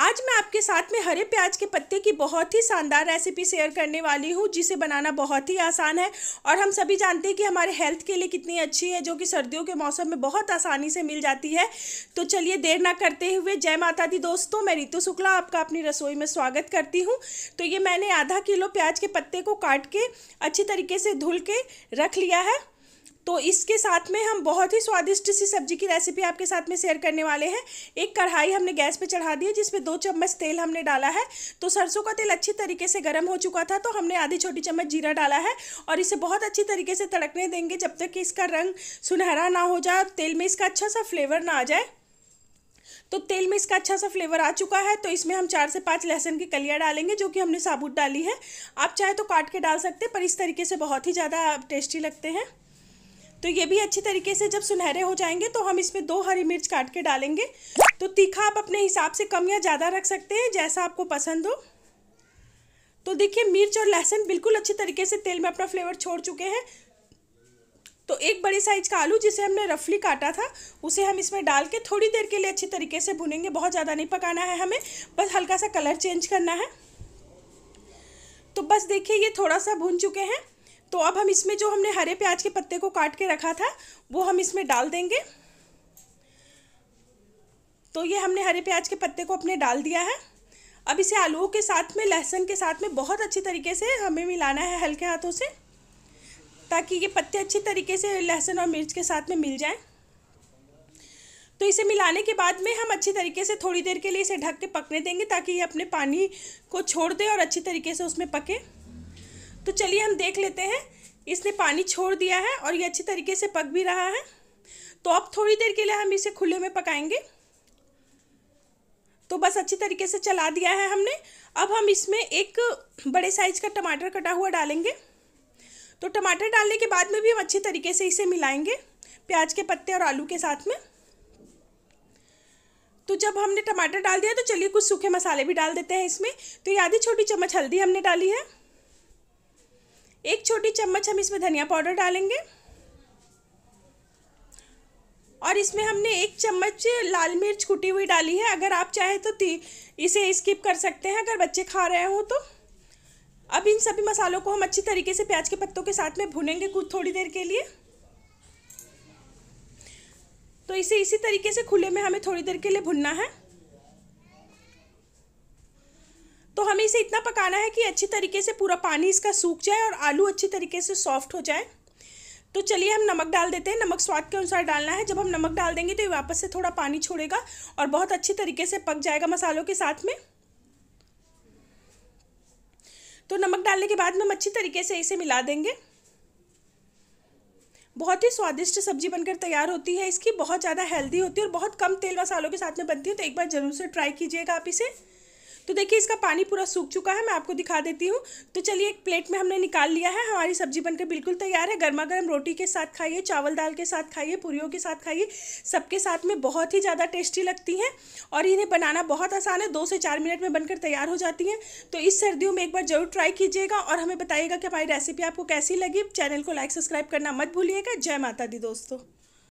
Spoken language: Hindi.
आज मैं आपके साथ में हरे प्याज के पत्ते की बहुत ही शानदार रेसिपी शेयर करने वाली हूँ जिसे बनाना बहुत ही आसान है और हम सभी जानते हैं कि हमारे हेल्थ के लिए कितनी अच्छी है जो कि सर्दियों के मौसम में बहुत आसानी से मिल जाती है तो चलिए देर ना करते हुए जय माता दी दोस्तों मैं रितु शुक्ला आपका अपनी रसोई में स्वागत करती हूँ तो ये मैंने आधा किलो प्याज के पत्ते को काट के अच्छी तरीके से धुल के रख लिया है तो इसके साथ में हम बहुत ही स्वादिष्ट सी सब्जी की रेसिपी आपके साथ में शेयर करने वाले हैं एक कढ़ाई हमने गैस पे चढ़ा दी है जिसमें दो चम्मच तेल हमने डाला है तो सरसों का तेल अच्छी तरीके से गर्म हो चुका था तो हमने आधी छोटी चम्मच जीरा डाला है और इसे बहुत अच्छी तरीके से तड़कने देंगे जब तक कि इसका रंग सुनहरा ना हो जाए तेल में इसका अच्छा सा फ्लेवर ना आ जाए तो तेल में इसका अच्छा सा फ्लेवर आ चुका है तो इसमें हम चार से पाँच लहसुन की कलियाँ डालेंगे जो कि हमने साबुत डाली है आप चाहे तो काट के डाल सकते हैं पर इस तरीके से बहुत ही ज़्यादा टेस्टी लगते हैं तो ये भी अच्छी तरीके से जब सुनहरे हो जाएंगे तो हम इसमें दो हरी मिर्च काट के डालेंगे तो तीखा आप अपने हिसाब से कम या ज़्यादा रख सकते हैं जैसा आपको पसंद हो तो देखिए मिर्च और लहसुन बिल्कुल अच्छे तरीके से तेल में अपना फ्लेवर छोड़ चुके हैं तो एक बड़े साइज का आलू जिसे हमने रफली काटा था उसे हम इसमें डाल के थोड़ी देर के लिए अच्छी तरीके से भुनेंगे बहुत ज़्यादा नहीं पकाना है हमें बस हल्का सा कलर चेंज करना है तो बस देखिए ये थोड़ा सा भुन चुके हैं तो अब हम इसमें जो हमने हरे प्याज के पत्ते को काट के रखा था वो हम इसमें डाल देंगे तो ये हमने हरे प्याज के पत्ते को अपने डाल दिया है अब इसे आलू के साथ में लहसुन के साथ में बहुत अच्छी तरीके से हमें मिलाना है हल्के हाथों से ताकि ये पत्ते अच्छी तरीके से लहसुन और मिर्च के साथ में मिल जाए तो इसे मिलाने के बाद में हम अच्छी तरीके से थोड़ी देर के लिए इसे ढक के पकने देंगे ताकि ये अपने पानी को छोड़ दे और अच्छी तरीके से उसमें पके तो चलिए हम देख लेते हैं इसने पानी छोड़ दिया है और ये अच्छी तरीके से पक भी रहा है तो अब थोड़ी देर के लिए हम इसे खुले में पकाएंगे तो बस अच्छी तरीके से चला दिया है हमने अब हम इसमें एक बड़े साइज का टमाटर कटा हुआ डालेंगे तो टमाटर डालने के बाद में भी हम अच्छे तरीके से इसे मिलाएंगे प्याज के पत्ते और आलू के साथ में तो जब हमने टमाटर डाल दिया तो चलिए कुछ सूखे मसाले भी डाल देते हैं इसमें तो ये आधी छोटी चम्मच हल्दी हमने डाली है एक छोटी चम्मच हम इसमें धनिया पाउडर डालेंगे और इसमें हमने एक चम्मच लाल मिर्च कुटी हुई डाली है अगर आप चाहे तो इसे स्किप कर सकते हैं अगर बच्चे खा रहे हों तो अब इन सभी मसालों को हम अच्छी तरीके से प्याज के पत्तों के साथ में भुनेंगे कुछ थोड़ी देर के लिए तो इसे इसी तरीके से खुले में हमें थोड़ी देर के लिए भुनना है तो हमें इसे इतना पकाना है कि अच्छी तरीके से पूरा पानी इसका सूख जाए और आलू अच्छी तरीके से सॉफ्ट हो जाए तो चलिए हम नमक डाल देते हैं नमक स्वाद के अनुसार डालना है जब हम नमक डाल देंगे तो ये वापस से थोड़ा पानी छोड़ेगा और बहुत अच्छी तरीके से पक जाएगा मसालों के साथ में तो नमक डालने के बाद हम अच्छी तरीके से इसे मिला देंगे बहुत ही स्वादिष्ट सब्जी बनकर तैयार होती है इसकी बहुत ज़्यादा हेल्दी होती है और बहुत कम तेल मसालों के साथ में बनती है तो एक बार ज़रूर से ट्राई कीजिएगा आप इसे तो देखिए इसका पानी पूरा सूख चुका है मैं आपको दिखा देती हूँ तो चलिए एक प्लेट में हमने निकाल लिया है हमारी सब्जी बनकर बिल्कुल तैयार है गर्मा गर्म रोटी के साथ खाइए चावल दाल के साथ खाइए पूरी के साथ खाइए सबके साथ में बहुत ही ज़्यादा टेस्टी लगती हैं और इन्हें बनाना बहुत आसान है दो से चार मिनट में बनकर तैयार हो जाती हैं तो इस सर्दियों में एक बार ज़रूर ट्राई कीजिएगा और हमें बताइएगा कि हमारी रेसिपी आपको कैसी लगी चैनल को लाइक सब्सक्राइब करना मत भूलिएगा जय माता दी दोस्तों